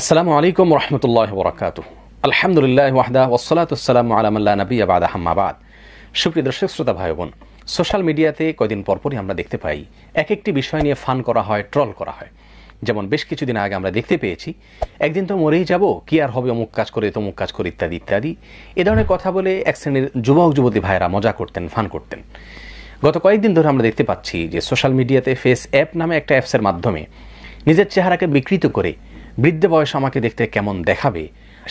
আসসালামু আলাইকুম রহমতুল্লাহ বরাকাত আলহামদুলিল্লাহ ওয়াহদা ওসলাতাম আলামাল্লা নবী আবাদ আহমাবাদ সুপ্রিয় দর্শক শ্রোতা ভাই বোন সোশ্যাল মিডিয়াতে কয়দিন পরপরই আমরা দেখতে পাই এক একটি বিষয় নিয়ে ফান করা হয় ট্রল করা হয় যেমন বেশ কিছুদিন আগে আমরা দেখতে পেয়েছি একদিন তো মরেই যাব কি আর হবে অমুক কাজ করে তমুক কাজ করে ইত্যাদি ইত্যাদি এ ধরনের কথা বলে এক শ্রেণীর যুবক যুবতী ভাইয়েরা মজা করতেন ফান করতেন গত কয়েকদিন ধরে আমরা দেখতে পাচ্ছি যে সোশ্যাল মিডিয়াতে ফেস অ্যাপ নামে একটা অ্যাপসের মাধ্যমে নিজের চেহারাকে বিকৃত করে বৃদ্ধ বয়স আমাকে দেখতে কেমন দেখাবে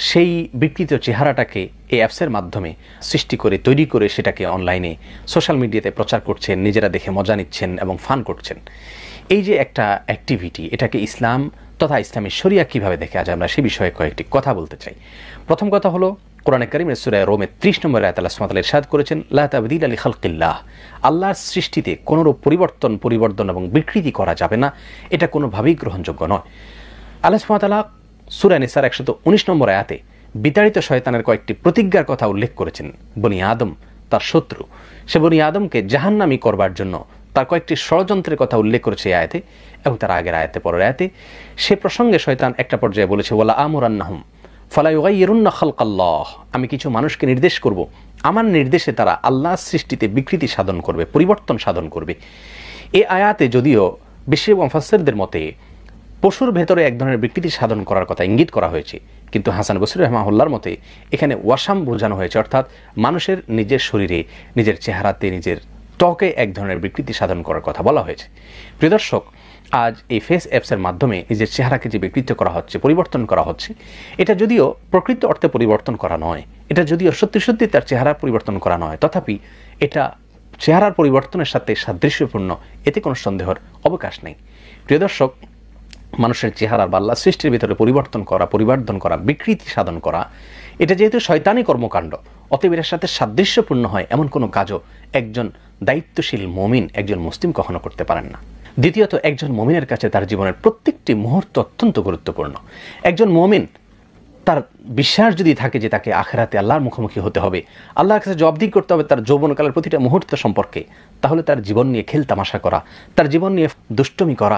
সেই বিকৃত চেহারাটাকে এই অ্যাপসের মাধ্যমে সৃষ্টি করে তৈরি করে সেটাকে অনলাইনে সোশ্যাল মিডিয়াতে প্রচার করছেন নিজেরা দেখে মজা নিচ্ছেন এবং ফান করছেন এই যে একটা অ্যাক্টিভিটি এটাকে ইসলাম তথা ইসলামের শরিয়া কীভাবে দেখে আজ আমরা সে বিষয়ে কয়েকটি কথা বলতে চাই প্রথম কথা হলো কোরআনে করিমের সুরায় রোমে ত্রিশ নম্বর আয়াত আল্লাহ সুমাতাল ইরশাদ করেছেন লাহতাবদিল আলী খালকিল্লাহ আল্লাহর সৃষ্টিতে কোনোরূপ পরিবর্তন পরিবর্তন এবং বিকৃতি করা যাবে না এটা কোনোভাবেই গ্রহণযোগ্য নয় আল্লাহ সুরানি সুরানিসার একশত উনিশ নম্বর আয়াতে বিতাড়িত শয়তানের কয়েকটি প্রতিজ্ঞার কথা উল্লেখ করেছেন বনি আদম তার শত্রু সে বনি আদমকে জাহান্নামি করবার জন্য তার কয়েকটি ষড়যন্ত্রের কথা উল্লেখ করেছে আয়াতে এবং তার আগের আয়াতে পরের আয়াতে সে প্রসঙ্গে শয়তান একটা পর্যায়ে বলেছে ওলা আমরান্নাহম ফালাইরুন্না কাল্লাহ আমি কিছু মানুষকে নির্দেশ করব আমার নির্দেশে তারা আল্লাহ সৃষ্টিতে বিকৃতি সাধন করবে পরিবর্তন সাধন করবে এ আয়াতে যদিও বিশ্ব মফাসেরদের মতে পশুর ভেতরে এক ধরনের বিকৃতি সাধন করার কথা ইঙ্গিত করা হয়েছে কিন্তু হাসান বসির রহমাহুল্লার মতে এখানে ওয়াসাম বোঝানো হয়েছে অর্থাৎ মানুষের নিজের শরীরে নিজের চেহারাতে নিজের ত্বকে এক ধরনের বিকৃতি সাধন করার কথা বলা হয়েছে প্রিয় দর্শক আজ এই ফেস অ্যাপসের মাধ্যমে নিজের চেহারাকে যে বিকৃত করা হচ্ছে পরিবর্তন করা হচ্ছে এটা যদিও প্রকৃত অর্থে পরিবর্তন করা নয় এটা যদিও সত্যি সত্যি তার চেহারা পরিবর্তন করা নয় তথাপি এটা চেহারার পরিবর্তনের সাথে সাদৃশ্যপূর্ণ এতে কোনো সন্দেহের অবকাশ নেই প্রিয় দর্শক মানুষের চেহারা বাল্লা আল্লাহ সৃষ্টির ভিতরে পরিবর্তন করা পরিবর্তন করা বিকৃতি সাধন করা এটা যেহেতু শয়তানি কর্মকাণ্ড অতএব এর সাথে সাদৃশ্যপূর্ণ হয় এমন কোনো কাজও একজন দায়িত্বশীল মমিন একজন মুসলিম কখনো করতে পারেন না দ্বিতীয়ত একজন মমিনের কাছে তার জীবনের প্রত্যেকটি মুহূর্ত অত্যন্ত গুরুত্বপূর্ণ একজন মমিন তার বিশ্বাস যদি থাকে যে তাকে আখেরাতে আল্লাহর মুখোমুখি হতে হবে আল্লাহর কাছে জবাবদি করতে হবে তার যৌবনকালের প্রতিটা মুহূর্ত সম্পর্কে তাহলে তার জীবন নিয়ে খেল তামাশা করা তার জীবন নিয়ে দুষ্টমি করা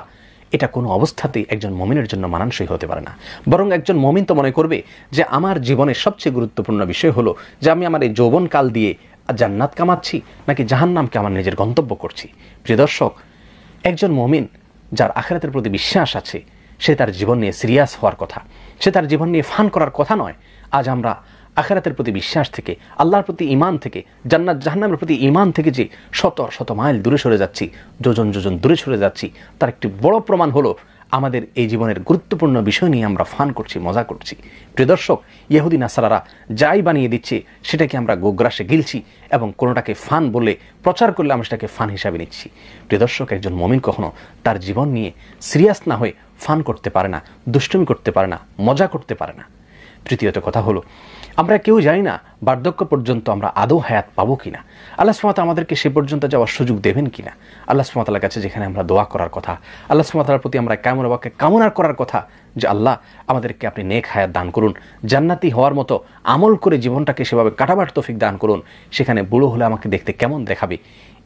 এটা কোনো অবস্থাতেই একজন মমিনের জন্য মানানসই হতে পারে না বরং একজন মমিন তো মনে করবে যে আমার জীবনের সবচেয়ে গুরুত্বপূর্ণ বিষয় হলো যে আমি আমার এই যৌবনকাল দিয়ে জান্নাত কামাচ্ছি নাকি জাহান্নামকে আমার নিজের গন্তব্য করছি প্রিয় দর্শক একজন মমিন যার আখেরাতের প্রতি বিশ্বাস আছে সে তার জীবন নিয়ে সিরিয়াস হওয়ার কথা সে তার জীবন নিয়ে ফান করার কথা নয় আজ আমরা আখেরাতের প্রতি বিশ্বাস থেকে আল্লাহর প্রতি ইমান থেকে জান্নাত জাহান্নামের প্রতি ইমান থেকে যে শত শত মাইল দূরে সরে যাচ্ছি যোজন যোজন দূরে সরে যাচ্ছি তার একটি বড় প্রমাণ হলো আমাদের এই জীবনের গুরুত্বপূর্ণ বিষয় নিয়ে আমরা ফান করছি মজা করছি প্রিয় দর্শক ইহুদি নাসারারা যাই বানিয়ে দিচ্ছে সেটাকে আমরা গোগ্রাসে গিলছি এবং কোনোটাকে ফান বলে প্রচার করলে আমরা সেটাকে ফান হিসাবে নিচ্ছি প্রিয় দর্শক একজন মমিন কখনো তার জীবন নিয়ে সিরিয়াস না হয়ে ফান করতে পারে না দুষ্টুমি করতে পারে না মজা করতে পারে না তৃতীয়ত কথা হলো আমরা কেউ জানি না বার্ধক্য পর্যন্ত আমরা আদৌ হায়াত পাবো কিনা আল্লাহ সুমাত আমাদেরকে সে পর্যন্ত যাওয়ার সুযোগ দেবেন কিনা আল্লাহ সুমাতালার কাছে যেখানে আমরা দোয়া করার কথা আল্লাহ সুমাতালার প্রতি আমরা কেমন বাক্যে কামনা করার কথা যে আল্লাহ আমাদেরকে আপনি নেক হায়াত দান করুন জান্নাতি হওয়ার মতো আমল করে জীবনটাকে সেভাবে কাটাবার তফিক দান করুন সেখানে বুড়ো হলে আমাকে দেখতে কেমন দেখাবে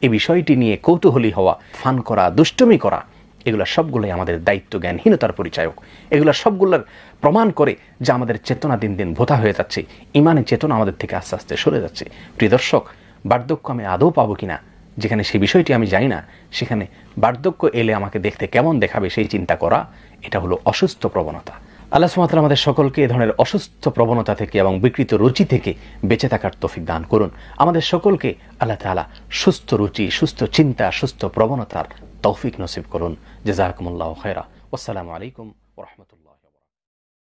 এই বিষয়টি নিয়ে কৌতূহলী হওয়া ফান করা দুষ্টমি করা এগুলো সবগুলোই আমাদের দায়িত্ব জ্ঞানহীনতার পরিচায়ক এগুলো সবগুলোর প্রমাণ করে যে আমাদের চেতনা দিন দিন ভোতা হয়ে যাচ্ছে ইমানে চেতনা আমাদের থেকে আস্তে আস্তে সরে যাচ্ছে প্রিয় দর্শক বার্ধক্য আমি আদৌ পাবো কিনা যেখানে সেই বিষয়টি আমি জানি না সেখানে বার্ধক্য এলে আমাকে দেখতে কেমন দেখাবে সেই চিন্তা করা এটা হলো অসুস্থ প্রবণতা আল্লাহ সুমাতাল আমাদের সকলকে এ ধরনের অসুস্থ প্রবণতা থেকে এবং বিকৃত রুচি থেকে বেঁচে থাকার তফিক দান করুন আমাদের সকলকে আল্লাহ তালা সুস্থ রুচি সুস্থ চিন্তা সুস্থ প্রবণতার তৌফিক নসিব করুন জেজাকুমুল্লাহ খেরা আসসালামু আলাইকুম রহমতুল